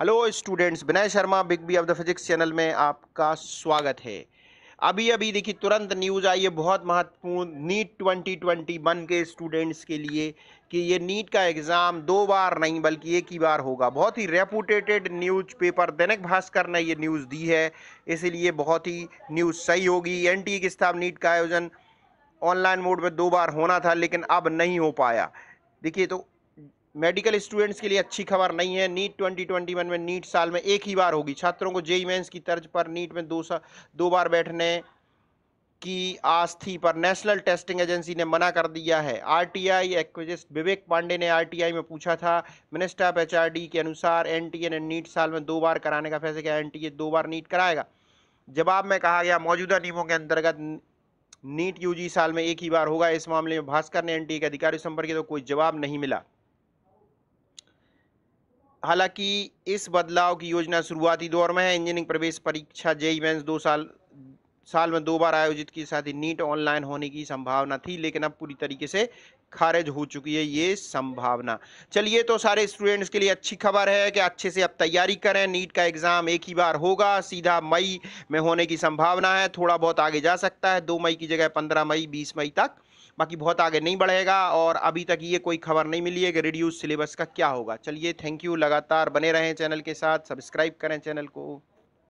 hello students Vinay Sharma big B of the physics channel में आपका स्वागत है अभी अभी देखिए तुरंत न्यूज़ आई है बहुत महत्वपूर्ण नीट 2021 के स्टूडेंट्स के लिए कि ये नीट का एग्ज़ाम दो बार नहीं बल्कि एक ही बार होगा बहुत ही रेपूटेटेड न्यूज़ पेपर दैनिक भास्कर ने ये न्यूज़ दी है इसलिए बहुत ही न्यूज़ सही होगी एन टी किस्ताब नीट का आयोजन ऑनलाइन मोड में दो बार होना था लेकिन अब नहीं हो पाया देखिए तो मेडिकल स्टूडेंट्स के लिए अच्छी खबर नहीं है नीट 2021 में नीट साल में एक ही बार होगी छात्रों को जेई मेंस की तर्ज पर नीट में दो सा दो बार बैठने की आस थी पर नेशनल टेस्टिंग एजेंसी ने मना कर दिया है आरटीआई टी विवेक पांडे ने आरटीआई में पूछा था मिनिस्टर ऑफ एच के अनुसार एन ने नीट साल में दो बार कराने का फैसला किया एन दो बार नीट कराएगा जवाब में कहा गया मौजूदा नियमों के अंतर्गत नीट यू साल में एक ही बार होगा इस मामले में भास्कर ने ए के अधिकारी संपर्क तो कोई जवाब नहीं मिला हालांकि इस बदलाव की योजना शुरुआती दौर में है इंजीनियरिंग प्रवेश परीक्षा जेई मेन्स दो साल साल में दो बार आयोजित की साथ ही नीट ऑनलाइन होने की संभावना थी लेकिन अब पूरी तरीके से खारिज हो चुकी है ये संभावना चलिए तो सारे स्टूडेंट्स के लिए अच्छी खबर है कि अच्छे से अब तैयारी करें नीट का एग्ज़ाम एक ही बार होगा सीधा मई में होने की संभावना है थोड़ा बहुत आगे जा सकता है दो मई की जगह पंद्रह मई बीस मई तक बाकी बहुत आगे नहीं बढ़ेगा और अभी तक ये कोई खबर नहीं मिली है कि रिड्यूस सिलेबस का क्या होगा चलिए थैंक यू लगातार बने रहें चैनल के साथ सब्सक्राइब करें चैनल को